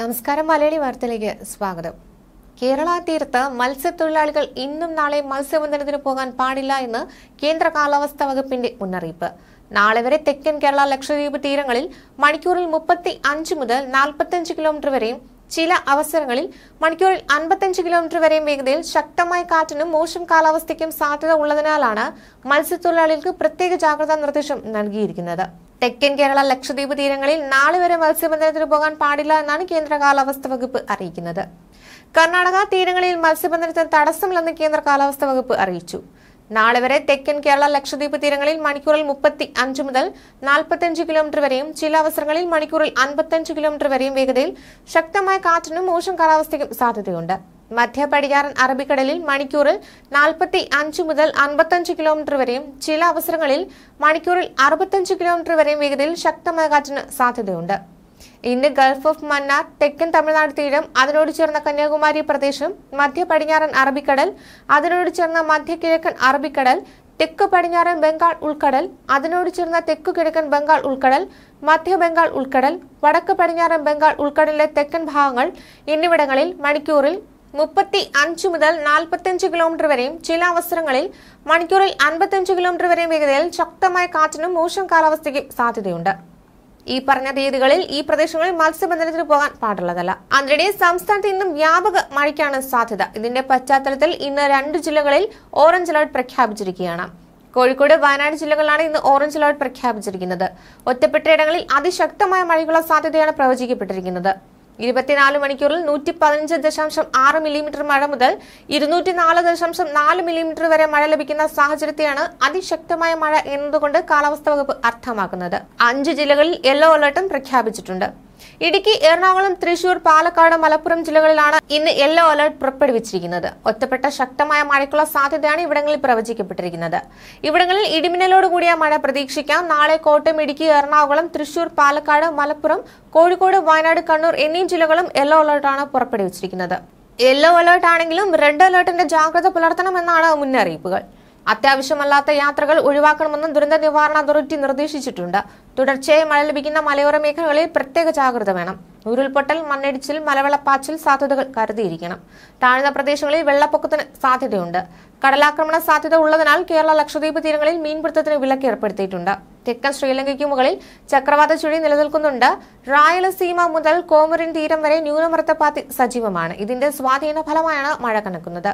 നമസ്കാരം മലയാളി വാർത്തയിലേക്ക് സ്വാഗതം കേരള തീരത്ത് മത്സ്യത്തൊഴിലാളികൾ ഇന്നും നാളെ മത്സ്യബന്ധനത്തിന് പോകാൻ പാടില്ല എന്ന് കേന്ദ്ര കാലാവസ്ഥാ വകുപ്പിന്റെ മുന്നറിയിപ്പ് നാളെ വരെ തെക്കൻ കേരള ലക്ഷദ്വീപ് തീരങ്ങളിൽ മണിക്കൂറിൽ മുപ്പത്തി അഞ്ച് മുതൽ നാൽപ്പത്തിയഞ്ച് കിലോമീറ്റർ വരെയും ചില അവസരങ്ങളിൽ മണിക്കൂറിൽ അൻപത്തിയഞ്ച് കിലോമീറ്റർ വരെയും വേഗതയിൽ ശക്തമായ കാറ്റിനും മോശം കാലാവസ്ഥയ്ക്കും സാധ്യത ഉള്ളതിനാലാണ് മത്സ്യത്തൊഴിലാളികൾക്ക് പ്രത്യേക ജാഗ്രതാ നിർദ്ദേശം നൽകിയിരിക്കുന്നത് തെക്കൻ കേരള ലക്ഷദ്വീപ് തീരങ്ങളിൽ നാളെ വരെ മത്സ്യബന്ധനത്തിന് പോകാൻ പാടില്ല എന്നാണ് കേന്ദ്ര കാലാവസ്ഥ വകുപ്പ് അറിയിക്കുന്നത് കർണാടക തീരങ്ങളിൽ മത്സ്യബന്ധനത്തിന് തടസ്സമില്ലെന്ന് കേന്ദ്ര കാലാവസ്ഥ വകുപ്പ് അറിയിച്ചു നാളെ വരെ തെക്കൻ കേരള ലക്ഷദ്വീപ് തീരങ്ങളിൽ മണിക്കൂറിൽ മുപ്പത്തി അഞ്ച് മുതൽ നാൽപ്പത്തിയഞ്ച് കിലോമീറ്റർ വരെയും ചില അവസരങ്ങളിൽ മണിക്കൂറിൽ അൻപത്തിയഞ്ച് കിലോമീറ്റർ വരെയും വേഗതയിൽ ശക്തമായ കാറ്റിനും മോശം കാലാവസ്ഥയ്ക്കും സാധ്യതയുണ്ട് മധ്യ പടിഞ്ഞാറൻ അറബിക്കടലിൽ മണിക്കൂറിൽ നാൽപ്പത്തി അഞ്ച് മുതൽ അൻപത്തഞ്ച് കിലോമീറ്റർ വരെയും ചില അവസരങ്ങളിൽ മണിക്കൂറിൽ അറുപത്തഞ്ച് കിലോമീറ്റർ വരെയും വേഗതയിൽ ശക്തമായ കാറ്റിന് സാധ്യതയുണ്ട് ഇന്ന് ഗൾഫ് ഓഫ് മന്നാർ തെക്കൻ തമിഴ്നാട് തീരം അതിനോട് ചേർന്ന കന്യാകുമാരി പ്രദേശം മധ്യ പടിഞ്ഞാറൻ അറബിക്കടൽ അതിനോട് ചേർന്ന മധ്യ കിഴക്കൻ അറബിക്കടൽ തെക്ക് പടിഞ്ഞാറൻ ബംഗാൾ ഉൾക്കടൽ അതിനോട് ചേർന്ന തെക്ക് കിഴക്കൻ ബംഗാൾ ഉൾക്കടൽ മധ്യ ബംഗാൾ ഉൾക്കടൽ വടക്ക് പടിഞ്ഞാറൻ ബംഗാൾ ഉൾക്കടലിലെ തെക്കൻ ഭാഗങ്ങൾ എന്നിവിടങ്ങളിൽ മണിക്കൂറിൽ മുപ്പത്തി അഞ്ച് മുതൽ നാൽപ്പത്തിയഞ്ച് കിലോമീറ്റർ വരെയും ചില അവസരങ്ങളിൽ മണിക്കൂറിൽ അൻപത്തിയഞ്ച് കിലോമീറ്റർ വരെയും വേഗതയിൽ ശക്തമായ കാറ്റിനും മോശം കാലാവസ്ഥയ്ക്കും സാധ്യതയുണ്ട് ഈ പറഞ്ഞ തീയതികളിൽ ഈ പ്രദേശങ്ങളിൽ മത്സ്യബന്ധനത്തിന് പോകാൻ പാടുള്ളതല്ല അതിനിടെ സംസ്ഥാനത്ത് ഇന്നും വ്യാപക മഴയ്ക്കാണ് സാധ്യത ഇതിന്റെ പശ്ചാത്തലത്തിൽ ഇന്ന് രണ്ട് ജില്ലകളിൽ ഓറഞ്ച് അലർട്ട് പ്രഖ്യാപിച്ചിരിക്കുകയാണ് കോഴിക്കോട് വയനാട് ജില്ലകളിലാണ് ഇന്ന് ഓറഞ്ച് അലർട്ട് പ്രഖ്യാപിച്ചിരിക്കുന്നത് ഒറ്റപ്പെട്ടയിടങ്ങളിൽ അതിശക്തമായ മഴയ്ക്കുള്ള സാധ്യതയാണ് പ്രവചിക്കപ്പെട്ടിരിക്കുന്നത് ഇരുപത്തിനാല് മണിക്കൂറിൽ നൂറ്റി പതിനഞ്ച് ദശാംശം ആറ് മില്ലിമീറ്റർ മഴ മുതൽ ഇരുന്നൂറ്റി നാല് ദശാംശം നാല് മില്ലിമീറ്റർ വരെ മഴ ലഭിക്കുന്ന സാഹചര്യത്തെയാണ് അതിശക്തമായ മഴ എന്നതുകൊണ്ട് കാലാവസ്ഥാ വകുപ്പ് അർത്ഥമാക്കുന്നത് അഞ്ച് ജില്ലകളിൽ യെല്ലോ അലർട്ടും പ്രഖ്യാപിച്ചിട്ടുണ്ട് ഇടുക്കി എറണാകുളം തൃശൂർ പാലക്കാട് മലപ്പുറം ജില്ലകളിലാണ് ഇന്ന് യെല്ലോ അലർട്ട് പുറപ്പെടുവിച്ചിരിക്കുന്നത് ഒറ്റപ്പെട്ട ശക്തമായ മഴയ്ക്കുള്ള സാധ്യതയാണ് ഇവിടങ്ങളിൽ പ്രവചിക്കപ്പെട്ടിരിക്കുന്നത് ഇവിടങ്ങളിൽ ഇടിമിന്നലോടുകൂടിയ കൂടിയ മഴ പ്രതീക്ഷിക്കാം നാളെ കോട്ടയം ഇടുക്കി എറണാകുളം തൃശൂർ പാലക്കാട് മലപ്പുറം കോഴിക്കോട് വയനാട് കണ്ണൂർ എന്നീ ജില്ലകളും യെല്ലോ അലർട്ടാണ് പുറപ്പെടുവിച്ചിരിക്കുന്നത് യെല്ലോ അലർട്ട് ആണെങ്കിലും റെഡ് അലർട്ടിന്റെ ജാഗ്രത പുലർത്തണമെന്നാണ് മുന്നറിയിപ്പുകൾ അത്യാവശ്യമല്ലാത്ത യാത്രകൾ ഒഴിവാക്കണമെന്ന് ദുരന്ത നിവാരണ അതോറിറ്റി നിർദ്ദേശിച്ചിട്ടുണ്ട് തുടർച്ചയായി മഴ ലഭിക്കുന്ന മലയോര മേഖലകളിൽ പ്രത്യേക ജാഗ്രത വേണം ഉരുൾപൊട്ടൽ മണ്ണിടിച്ചിൽ മലവെള്ളപ്പാച്ചിൽ സാധ്യതകൾ കരുതിയിരിക്കണം താഴ്ന്ന പ്രദേശങ്ങളിൽ വെള്ളപ്പൊക്കത്തിന് സാധ്യതയുണ്ട് കടലാക്രമണ സാധ്യത ഉള്ളതിനാൽ കേരള ലക്ഷദ്വീപ് തീരങ്ങളിൽ മീൻപിടുത്തത്തിന് വിലക്ക് ഏർപ്പെടുത്തിയിട്ടുണ്ട് തെക്കൻ ശ്രീലങ്കയ്ക്ക് മുകളിൽ ചക്രവാത ചുഴി നിലനിൽക്കുന്നുണ്ട് റായലസീമ മുതൽ കോമറിൻ തീരം വരെ ന്യൂനമർദ്ദപാത്തി സജീവമാണ് ഇതിന്റെ സ്വാധീന ഫലമായാണ് മഴ കണക്കുന്നത്